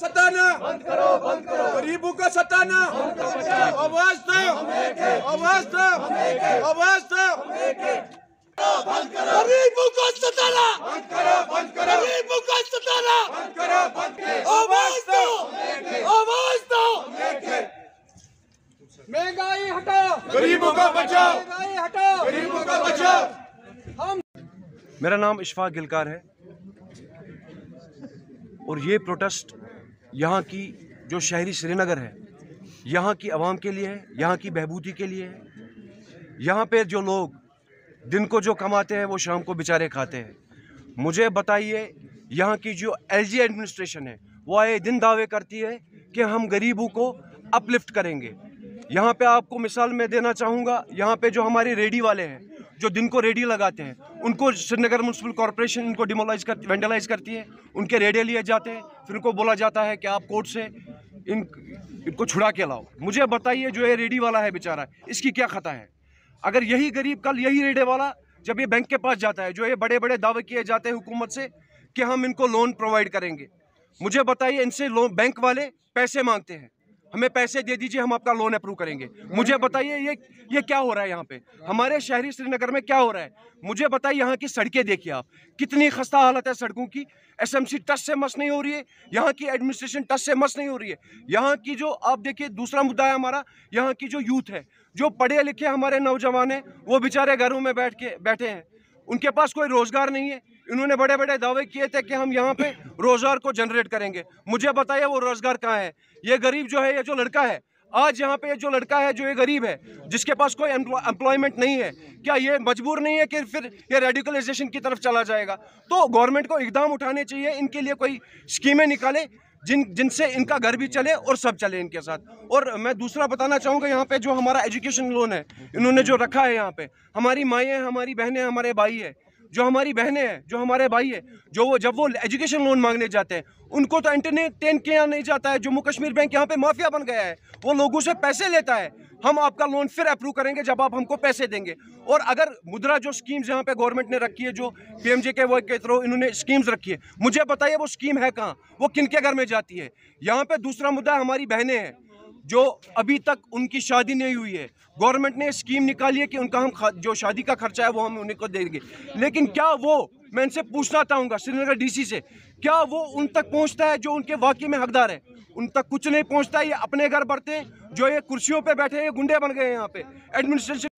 सताना बंद करो बंद करो गरीबों का सताना आवाज दो आवाज दो आवाज दो गरीबों सताना बंद करो बंद करो गरीबों सताना बंद करो बंद करो आवाज दो आवाज दो महंगाई हटाओ गरीबों का बचाओ महंगाई हटाओ गरीबों का बचाओ हम मेरा नाम इशफाक गिलकार है और ये प्रोटेस्ट यहाँ की जो शहरी श्रीनगर है यहाँ की आवाम के लिए है यहाँ की बहबूदी के लिए है यहाँ पे जो लोग दिन को जो कमाते हैं वो शाम को बेचारे खाते हैं मुझे बताइए यहाँ की जो एलजी एडमिनिस्ट्रेशन है वो आए दिन दावे करती है कि हम गरीबों को अपलिफ्ट करेंगे यहाँ पे आपको मिसाल मैं देना चाहूँगा यहाँ पे जो हमारे रेडी वाले हैं जो दिन को रेडियो लगाते हैं उनको श्रीनगर म्यूनसिपल कॉरपोरेशन उनको डिमोलाइज कर वेंडलाइज करती है उनके रेडियो लिए जाते हैं फिर उनको बोला जाता है कि आप कोर्ट से इन इनको छुड़ा के लाओ मुझे बताइए जो ये रेडी वाला है बेचारा इसकी क्या खता है अगर यही गरीब कल यही रेडे वाला जब ये बैंक के पास जाता है जो ये बड़े बड़े दावे किए जाते हैं हुकूमत से कि हम इनको लोन प्रोवाइड करेंगे मुझे बताइए इनसे लोन बैंक वाले पैसे मांगते हैं हमें पैसे दे दीजिए हम आपका लोन अप्रूव करेंगे मुझे बताइए ये ये क्या हो रहा है यहाँ पे हमारे शहरी श्रीनगर में क्या हो रहा है मुझे बताइए यहाँ की सड़कें देखिए आप कितनी खस्ता हालत है सड़कों की एसएमसी टच से मस नहीं हो रही है यहाँ की एडमिनिस्ट्रेशन टच से मस नहीं हो रही है यहाँ की जो आप देखिए दूसरा मुद्दा है हमारा यहाँ की जो यूथ है जो पढ़े लिखे हमारे नौजवान हैं वो बेचारे घरों में बैठ के बैठे हैं उनके पास कोई रोज़गार नहीं है इन्होंने बड़े बड़े दावे किए थे कि हम यहाँ पे रोजगार को जनरेट करेंगे मुझे बताइए वो रोजगार कहाँ है ये गरीब जो है ये जो लड़का है आज यहाँ पे जो लड़का है जो ये गरीब है जिसके पास कोई एम्प्लॉयमेंट नहीं है क्या ये मजबूर नहीं है कि फिर ये रेडिकलाइजेशन की तरफ चला जाएगा तो गवर्नमेंट को इकदाम उठाने चाहिए इनके लिए कोई स्कीमें निकाले जिन जिनसे इनका घर भी चले और सब चले इनके साथ और मैं दूसरा बताना चाहूँगा यहाँ पे जो हमारा एजुकेशन लोन है इन्होंने जो रखा है यहाँ पे हमारी माएँ हमारी बहनें हमारे भाई है जो हमारी बहनें हैं जो हमारे भाई हैं जो वो जब वो एजुकेशन लोन मांगने जाते हैं उनको तो एंटरटेन किया नहीं जाता है जम्मू कश्मीर बैंक यहाँ पे माफिया बन गया है वो लोगों से पैसे लेता है हम आपका लोन फिर अप्रूव करेंगे जब आप हमको पैसे देंगे और अगर मुद्रा जो स्कीम्स यहाँ पे गवर्नमेंट ने रखी है जो जे के वर्क के थ्रू इन्होंने स्कीम्स रखी है मुझे बताइए वो स्कीम है कहाँ वो किन के घर में जाती है यहाँ पे दूसरा मुद्दा हमारी बहनें हैं जो अभी तक उनकी शादी नहीं हुई है गवर्नमेंट ने स्कीम निकाली है कि उनका हम जो शादी का खर्चा है वो हम उन्हें को देंगे लेकिन क्या वो मैं इनसे पूछना चाहूँगा श्रीनगर डीसी से क्या वो उन तक पहुँचता है जो उनके वाकई में हकदार है उन तक कुछ नहीं पहुँचता ये अपने घर बढ़ते जो ये कुर्सियों पर बैठे ये गुंडे बन गए यहाँ पे एडमिनिस्ट्रेशन